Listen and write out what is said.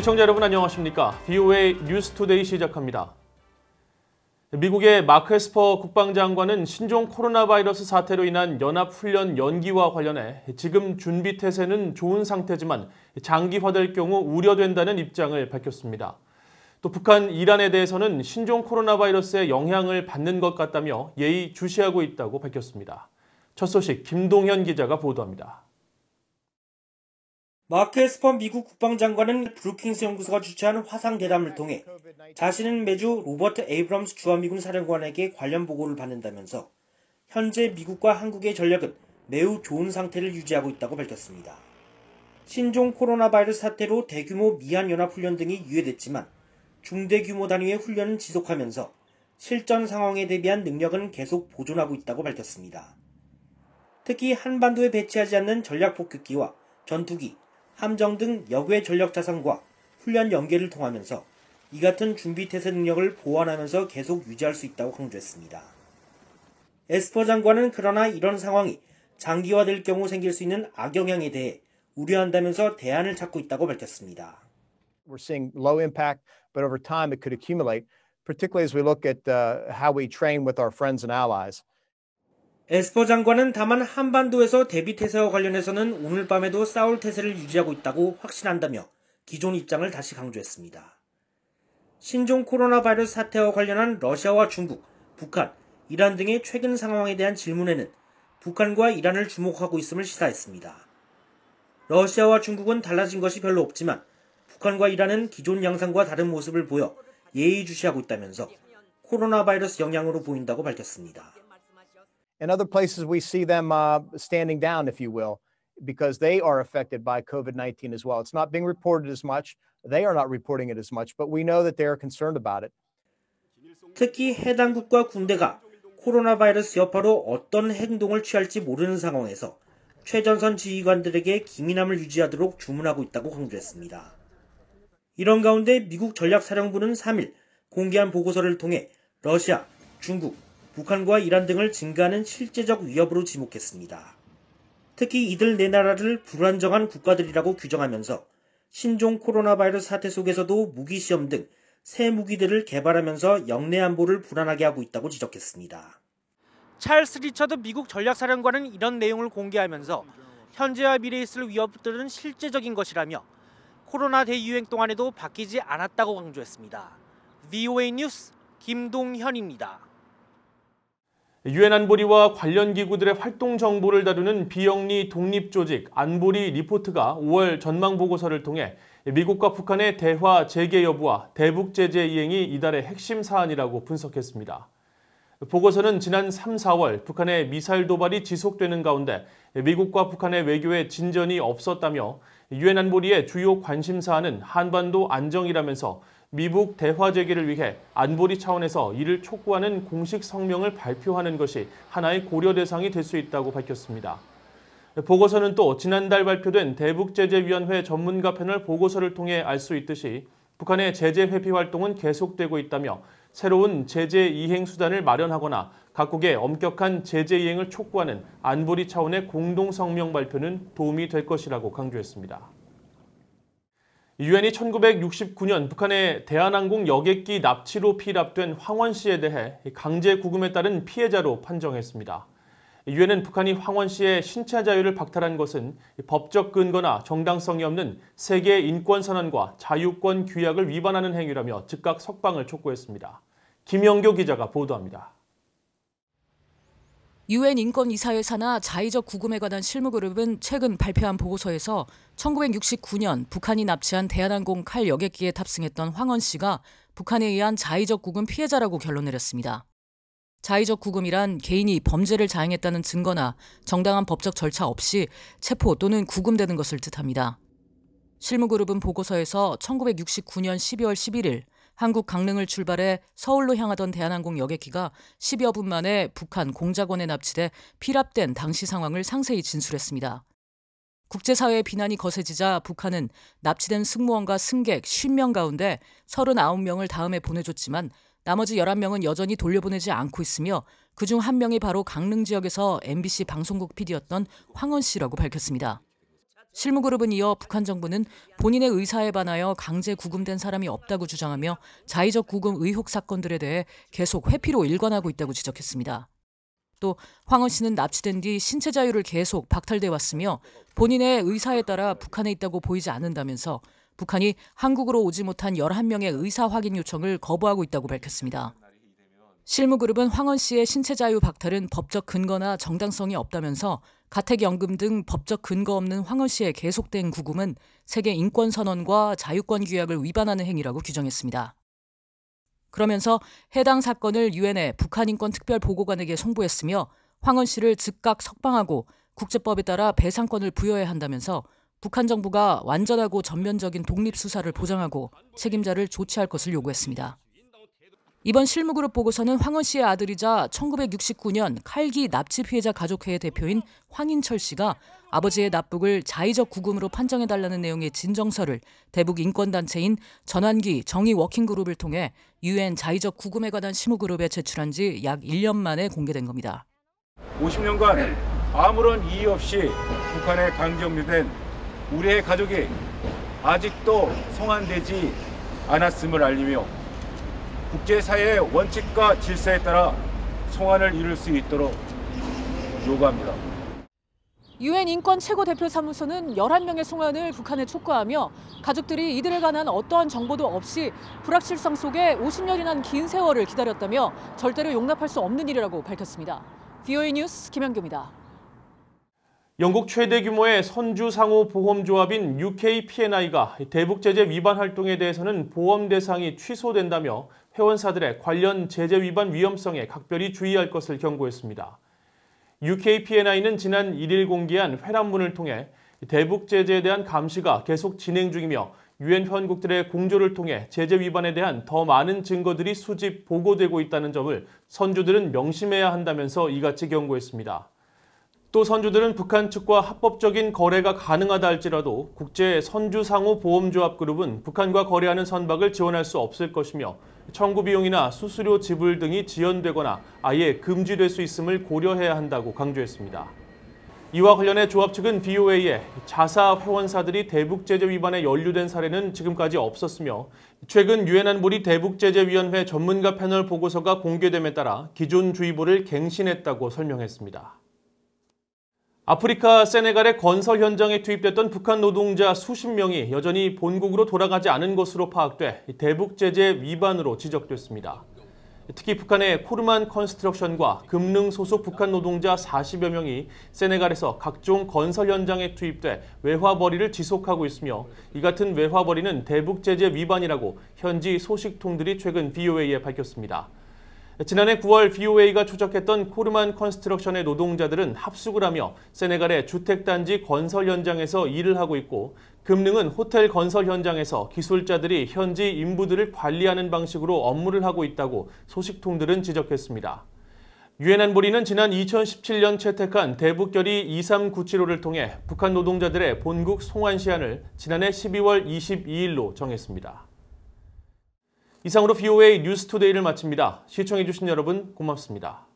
시청자 여러분 안녕하십니까? BOA 뉴스투데이 시작합니다. 미국의 마크 에스퍼 국방장관은 신종 코로나 바이러스 사태로 인한 연합훈련 연기와 관련해 지금 준비 태세는 좋은 상태지만 장기화될 경우 우려된다는 입장을 밝혔습니다. 또 북한 이란에 대해서는 신종 코로나 바이러스의 영향을 받는 것 같다며 예의 주시하고 있다고 밝혔습니다. 첫 소식 김동현 기자가 보도합니다. 마크 에스펀 미국 국방장관은 브루킹스 연구소가 주최한 화상대담을 통해 자신은 매주 로버트 에이브럼스 주한미군 사령관에게 관련 보고를 받는다면서 현재 미국과 한국의 전략은 매우 좋은 상태를 유지하고 있다고 밝혔습니다. 신종 코로나 바이러스 사태로 대규모 미한연합훈련 등이 유예됐지만 중대 규모 단위의 훈련은 지속하면서 실전 상황에 대비한 능력은 계속 보존하고 있다고 밝혔습니다. 특히 한반도에 배치하지 않는 전략 폭격기와 전투기, 함정 등 여구의 전력 자산과 훈련 연계를 통하면서 이 같은 준비태세 능력을 보완하면서 계속 유지할 수 있다고 강조했습니다. 에스퍼 장관은 그러나 이런 상황이 장기화될 경우 생길 수 있는 악영향에 대해 우려한다면서 대안을 찾고 있다고 밝혔습니다. We're seeing low impact, but over time it could accumulate, particularly as we look at uh, how we train with our friends and allies. 에스퍼 장관은 다만 한반도에서 대비 태세와 관련해서는 오늘 밤에도 싸울 태세를 유지하고 있다고 확신한다며 기존 입장을 다시 강조했습니다. 신종 코로나 바이러스 사태와 관련한 러시아와 중국, 북한, 이란 등의 최근 상황에 대한 질문에는 북한과 이란을 주목하고 있음을 시사했습니다. 러시아와 중국은 달라진 것이 별로 없지만 북한과 이란은 기존 양상과 다른 모습을 보여 예의주시하고 있다면서 코로나 바이러스 영향으로 보인다고 밝혔습니다. and other places we see them uh, standing down, if you will, because they are affected by COVID 19 as well. It's not being reported as much. They are not reporting it as much, but we know that they are concerned about it. 특히 해당 국가 군대가 코로나 바이러스 여파로 어떤 행동을 취할지 모르는 상황에서 최전선 지휘관들에게 기민함을 유지하도록 주문하고 있다고 강조했습니다. 이런 가운데 미국 전략사령부는 3일 공개한 보고서를 통해 러시아, 중국, 북한과 이란 등을 증가하는 실제적 위협으로 지목했습니다. 특히 이들 네 나라를 불안정한 국가들이라고 규정하면서 신종 코로나 바이러스 사태 속에서도 무기 시험 등 새 무기들을 개발하면서 영내 안보를 불안하게 하고 있다고 지적했습니다. 찰스 리처드 미국 전략사령관은 이런 내용을 공개하면서 현재와 미래에 있을 위협들은 실제적인 것이라며 코로나 대유행 동안에도 바뀌지 않았다고 강조했습니다. VOA 뉴스 김동현입니다. 유엔 안보리와 관련 기구들의 활동 정보를 다루는 비영리 독립조직 안보리 리포트가 5월 전망보고서를 통해 미국과 북한의 대화 재개 여부와 대북 제재 이행이 이달의 핵심 사안이라고 분석했습니다. 보고서는 지난 3, 4월 북한의 미사일 도발이 지속되는 가운데 미국과 북한의 외교에 진전이 없었다며 유엔 안보리의 주요 관심 사안은 한반도 안정이라면서 미북 대화 재개를 위해 안보리 차원에서 이를 촉구하는 공식 성명을 발표하는 것이 하나의 고려 대상이 될 수 있다고 밝혔습니다. 보고서는 또 지난달 발표된 대북제재위원회 전문가 패널 보고서를 통해 알 수 있듯이 북한의 제재 회피 활동은 계속되고 있다며 새로운 제재 이행 수단을 마련하거나 각국의 엄격한 제재 이행을 촉구하는 안보리 차원의 공동 성명 발표는 도움이 될 것이라고 강조했습니다. 유엔이 1969년 북한의 대한항공 여객기 납치로 피랍된 황원 씨에 대해 강제 구금에 따른 피해자로 판정했습니다. 유엔은 북한이 황원 씨의 신체 자유를 박탈한 것은 법적 근거나 정당성이 없는 세계 인권선언과 자유권 규약을 위반하는 행위라며 즉각 석방을 촉구했습니다. 김영교 기자가 보도합니다. 유엔 인권이사회사나 자의적 구금에 관한 실무그룹은 최근 발표한 보고서에서 1969년 북한이 납치한 대한항공 칼 여객기에 탑승했던 황원 씨가 북한에 의한 자의적 구금 피해자라고 결론 내렸습니다. 자의적 구금이란 개인이 범죄를 자행했다는 증거나 정당한 법적 절차 없이 체포 또는 구금되는 것을 뜻합니다. 실무그룹은 보고서에서 1969년 12월 11일 한국 강릉을 출발해 서울로 향하던 대한항공 여객기가 10여 분 만에 북한 공작원에 납치돼 피랍된 당시 상황을 상세히 진술했습니다. 국제사회의 비난이 거세지자 북한은 납치된 승무원과 승객 10명 가운데 39명을 다음에 보내줬지만 나머지 11명은 여전히 돌려보내지 않고 있으며 그중 한 명이 바로 강릉 지역에서 MBC 방송국 PD였던 황원 씨라고 밝혔습니다. 실무그룹은 이어 북한 정부는 본인의 의사에 반하여 강제 구금된 사람이 없다고 주장하며 자의적 구금 의혹 사건들에 대해 계속 회피로 일관하고 있다고 지적했습니다. 또 황원 씨는 납치된 뒤 신체 자유를 계속 박탈돼 왔으며 본인의 의사에 따라 북한에 있다고 보이지 않는다면서 북한이 한국으로 오지 못한 11명의 의사 확인 요청을 거부하고 있다고 밝혔습니다. 실무그룹은 황원 씨의 신체자유 박탈은 법적 근거나 정당성이 없다면서 가택연금 등 법적 근거 없는 황원 씨의 계속된 구금은 세계 인권선언과 자유권 규약을 위반하는 행위라고 규정했습니다. 그러면서 해당 사건을 유엔의 북한인권특별보고관에게 송부했으며 황원 씨를 즉각 석방하고 국제법에 따라 배상권을 부여해야 한다면서 북한 정부가 완전하고 전면적인 독립수사를 보장하고 책임자를 조치할 것을 요구했습니다. 이번 실무그룹 보고서는 황원 씨의 아들이자 1969년 칼기 납치 피해자 가족회의 대표인 황인철 씨가 아버지의 납북을 자의적 구금으로 판정해달라는 내용의 진정서를 대북 인권단체인 전환기 정의 워킹그룹을 통해 유엔 자의적 구금에 관한 실무그룹에 제출한 지 약 1년 만에 공개된 겁니다. 50년간 아무런 이유 없이 북한에 강제업류된 우리의 가족이 아직도 송환되지 않았음을 알리며 국제사회의 원칙과 질서에 따라 송환을 이룰 수 있도록 요구합니다. 유엔 인권 최고대표 사무소는 11명의 송환을 북한에 촉구하며 가족들이 이들에 관한 어떠한 정보도 없이 불확실성 속에 50년이란 긴 세월을 기다렸다며 절대로 용납할 수 없는 일이라고 밝혔습니다. VOA 뉴스 김현규입니다. 영국 최대 규모의 선주상호 보험조합인 UK P&I가 n 대북 제재 위반 활동에 대해서는 보험 대상이 취소된다며 회원사들의 관련 제재 위반 위험성에 각별히 주의할 것을 경고했습니다. UKPNI는 지난 1일 공개한 회람문을 통해 대북 제재에 대한 감시가 계속 진행 중이며 유엔 회원국들의 공조를 통해 제재 위반에 대한 더 많은 증거들이 수집, 보고되고 있다는 점을 선주들은 명심해야 한다면서 이같이 경고했습니다. 또 선주들은 북한 측과 합법적인 거래가 가능하다 할지라도 국제 선주상호 보험조합그룹은 북한과 거래하는 선박을 지원할 수 없을 것이며 청구 비용이나 수수료 지불 등이 지연되거나 아예 금지될 수 있음을 고려해야 한다고 강조했습니다. 이와 관련해 조합 측은 BOA에 자사 회원사들이 대북제재 위반에 연루된 사례는 지금까지 없었으며 최근 유엔 안보리 대북제재위원회 전문가 패널 보고서가 공개됨에 따라 기존 주의보를 갱신했다고 설명했습니다. 아프리카 세네갈의 건설 현장에 투입됐던 북한 노동자 수십 명이 여전히 본국으로 돌아가지 않은 것으로 파악돼 대북 제재 위반으로 지적됐습니다. 특히 북한의 코르만 컨스트럭션과 금능 소속 북한 노동자 40여 명이 세네갈에서 각종 건설 현장에 투입돼 외화벌이를 지속하고 있으며 이 같은 외화벌이는 대북 제재 위반이라고 현지 소식통들이 최근 BOA에 밝혔습니다. 지난해 9월 BOA가 추적했던 코르만 컨스트럭션의 노동자들은 합숙을 하며 세네갈의 주택단지 건설 현장에서 일을 하고 있고 금능은 호텔 건설 현장에서 기술자들이 현지 인부들을 관리하는 방식으로 업무를 하고 있다고 소식통들은 지적했습니다. 유엔 안보리는 지난 2017년 채택한 대북결의 2 3 9 7호를 통해 북한 노동자들의 본국 송환 시한을 지난해 12월 22일로 정했습니다. 이상으로 BOA 뉴스투데이를 마칩니다. 시청해주신 여러분 고맙습니다.